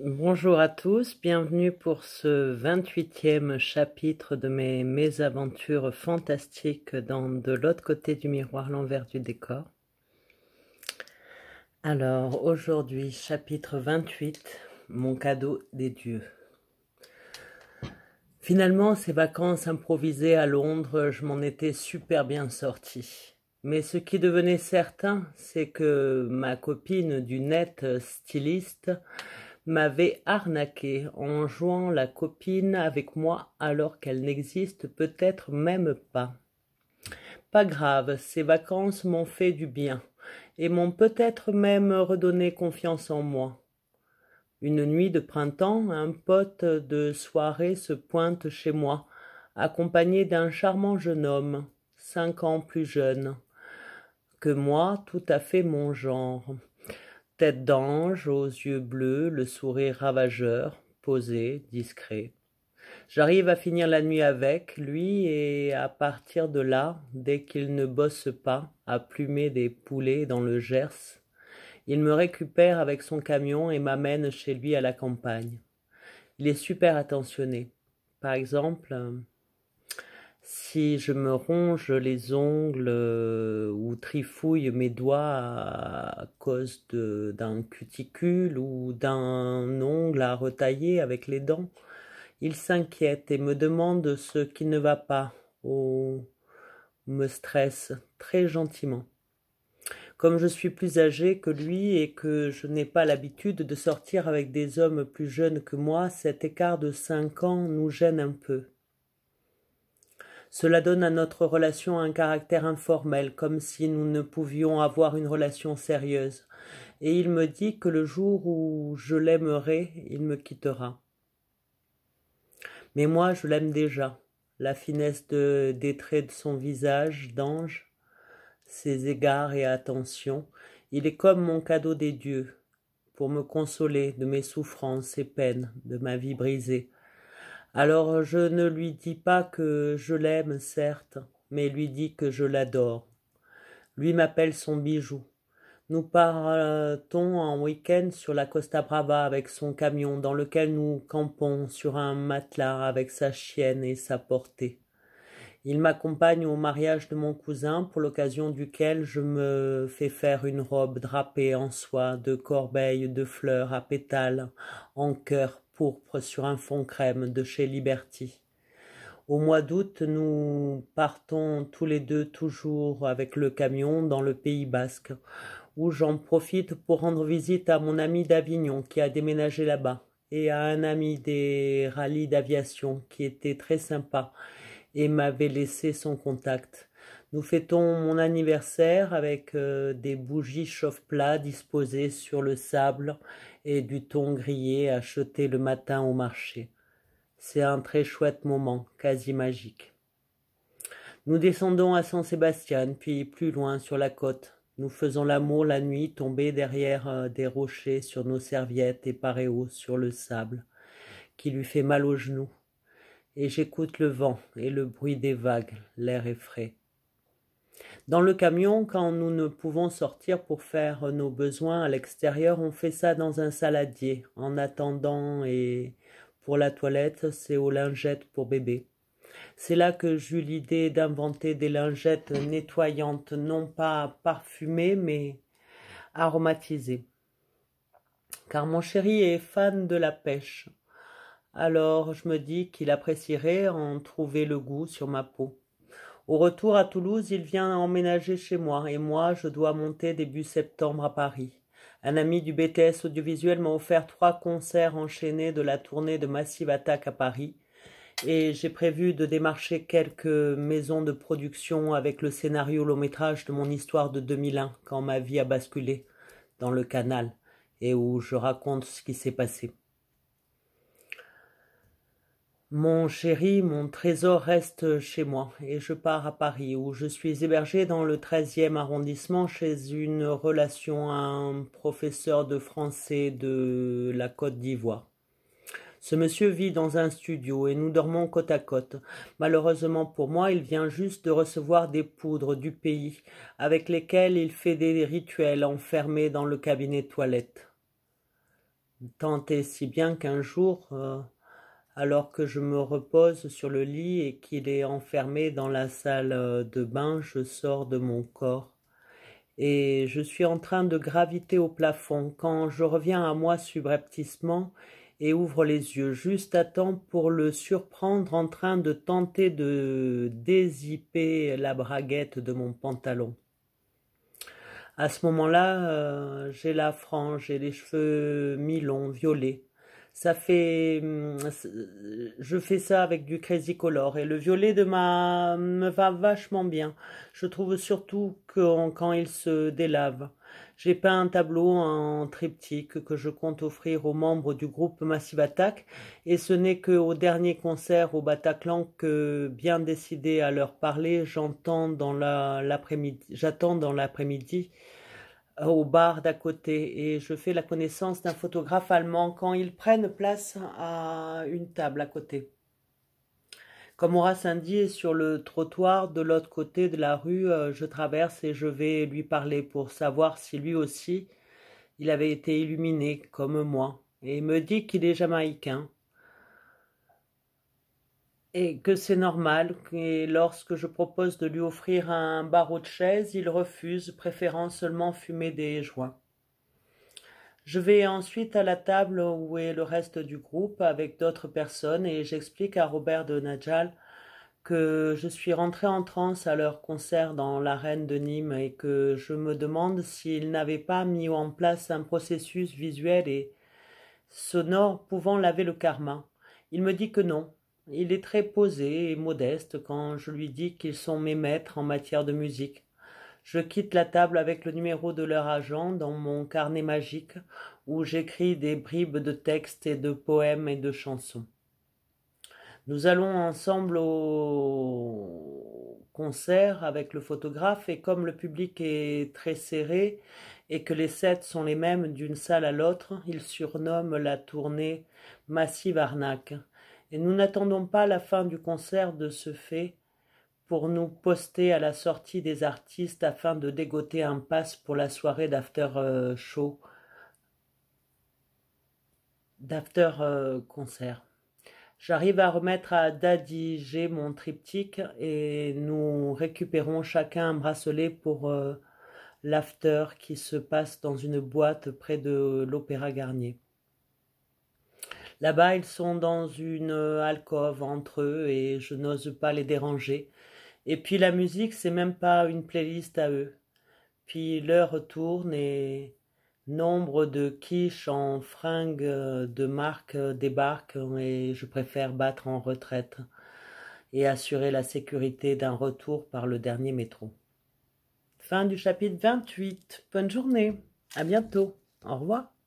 Bonjour à tous, bienvenue pour ce 28e chapitre de mes mésaventures fantastiques dans De l'autre côté du miroir, l'envers du décor. Alors aujourd'hui, chapitre 28, mon cadeau des dieux. Finalement, ces vacances improvisées à Londres, je m'en étais super bien sortie. Mais ce qui devenait certain, c'est que ma copine du net styliste m'avait arnaqué en jouant la copine avec moi alors qu'elle n'existe peut-être même pas. Pas grave, ces vacances m'ont fait du bien et m'ont peut-être même redonné confiance en moi. Une nuit de printemps, un pote de soirée se pointe chez moi, accompagné d'un charmant jeune homme, cinq ans plus jeune que moi, tout à fait mon genre d'ange, aux yeux bleus, le sourire ravageur, posé, discret. J'arrive à finir la nuit avec lui et à partir de là, dès qu'il ne bosse pas, à plumer des poulets dans le Gers, il me récupère avec son camion et m'amène chez lui à la campagne. Il est super attentionné. Par exemple, si je me ronge les ongles euh, ou trifouille mes doigts à cause d'un cuticule ou d'un ongle à retailler avec les dents, il s'inquiète et me demande ce qui ne va pas ou oh, me stresse très gentiment. Comme je suis plus âgée que lui et que je n'ai pas l'habitude de sortir avec des hommes plus jeunes que moi, cet écart de cinq ans nous gêne un peu. Cela donne à notre relation un caractère informel, comme si nous ne pouvions avoir une relation sérieuse. Et il me dit que le jour où je l'aimerai, il me quittera. Mais moi, je l'aime déjà. La finesse des traits de son visage d'ange, ses égards et attentions, il est comme mon cadeau des dieux, pour me consoler de mes souffrances et peines, de ma vie brisée. Alors euh, je ne lui dis pas que je l'aime, certes, mais lui dis que je l'adore. Lui m'appelle son bijou. Nous partons en week-end sur la Costa Brava avec son camion dans lequel nous campons sur un matelas avec sa chienne et sa portée. Il m'accompagne au mariage de mon cousin pour l'occasion duquel je me fais faire une robe drapée en soie de corbeilles de fleurs à pétales en cœur sur un fond crème de chez Liberty. Au mois d'août, nous partons tous les deux toujours avec le camion dans le Pays basque, où j'en profite pour rendre visite à mon ami d'Avignon qui a déménagé là-bas et à un ami des rallyes d'aviation qui était très sympa et m'avait laissé son contact. Nous fêtons mon anniversaire avec euh, des bougies chauffe-plat disposées sur le sable et du thon grillé acheté le matin au marché. C'est un très chouette moment, quasi magique. Nous descendons à San Sébastien, puis plus loin sur la côte. Nous faisons l'amour la nuit tombée derrière euh, des rochers sur nos serviettes et paréos sur le sable, qui lui fait mal aux genoux. Et j'écoute le vent et le bruit des vagues, l'air est frais. Dans le camion, quand nous ne pouvons sortir pour faire nos besoins à l'extérieur, on fait ça dans un saladier. En attendant, et pour la toilette, c'est aux lingettes pour bébé. C'est là que j'eus l'idée d'inventer des lingettes nettoyantes, non pas parfumées, mais aromatisées. Car mon chéri est fan de la pêche. Alors je me dis qu'il apprécierait en trouver le goût sur ma peau. Au retour à Toulouse, il vient emménager chez moi, et moi, je dois monter début septembre à Paris. Un ami du BTS audiovisuel m'a offert trois concerts enchaînés de la tournée de Massive Attack à Paris, et j'ai prévu de démarcher quelques maisons de production avec le scénario long métrage de mon histoire de 2001, quand ma vie a basculé dans le canal, et où je raconte ce qui s'est passé. Mon chéri, mon trésor reste chez moi et je pars à Paris où je suis hébergé dans le 13e arrondissement chez une relation à un professeur de français de la Côte d'Ivoire. Ce monsieur vit dans un studio et nous dormons côte à côte. Malheureusement pour moi, il vient juste de recevoir des poudres du pays avec lesquelles il fait des rituels enfermés dans le cabinet toilette. Tant est si bien qu'un jour, euh, alors que je me repose sur le lit et qu'il est enfermé dans la salle de bain, je sors de mon corps. Et je suis en train de graviter au plafond quand je reviens à moi subrepticement et ouvre les yeux juste à temps pour le surprendre en train de tenter de dézipper la braguette de mon pantalon. À ce moment-là, euh, j'ai la frange et les cheveux mi-longs, violets ça fait, hum, je fais ça avec du Crazy Color et le violet de ma me va vachement bien. Je trouve surtout que quand il se délave. J'ai peint un tableau en triptyque que je compte offrir aux membres du groupe Massive Attack et ce n'est qu'au dernier concert au Bataclan que, bien décidé à leur parler, j'entends dans j'attends dans l'après-midi au bar d'à côté et je fais la connaissance d'un photographe allemand quand ils prennent place à une table à côté. Comme Horace Indy est sur le trottoir de l'autre côté de la rue, euh, je traverse et je vais lui parler pour savoir si lui aussi il avait été illuminé comme moi et me dit qu'il est jamaïcain et que c'est normal. Et lorsque je propose de lui offrir un barreau de chaise, il refuse, préférant seulement fumer des joints. Je vais ensuite à la table où est le reste du groupe avec d'autres personnes et j'explique à Robert de Najal que je suis rentré en transe à leur concert dans l'arène de Nîmes et que je me demande s'il n'avait pas mis en place un processus visuel et sonore pouvant laver le karma. Il me dit que non, il est très posé et modeste quand je lui dis qu'ils sont mes maîtres en matière de musique. Je quitte la table avec le numéro de leur agent dans mon carnet magique où j'écris des bribes de textes et de poèmes et de chansons. Nous allons ensemble au concert avec le photographe et comme le public est très serré et que les sets sont les mêmes d'une salle à l'autre, il surnomme la tournée Massive Arnaque et nous n'attendons pas la fin du concert de ce fait pour nous poster à la sortie des artistes afin de dégoter un pass pour la soirée d'after euh, show, d'after euh, concert. J'arrive à remettre à Daddy mon triptyque et nous récupérons chacun un bracelet pour euh, l'after qui se passe dans une boîte près de l'Opéra Garnier. Là-bas, ils sont dans une euh, alcôve entre eux et je n'ose pas les déranger. Et puis la musique, c'est même pas une playlist à eux. Puis l'heure tourne et nombre de quiches en fringues euh, de marque euh, débarquent et je préfère battre en retraite et assurer la sécurité d'un retour par le dernier métro. Fin du chapitre 28. Bonne journée. À bientôt. Au revoir.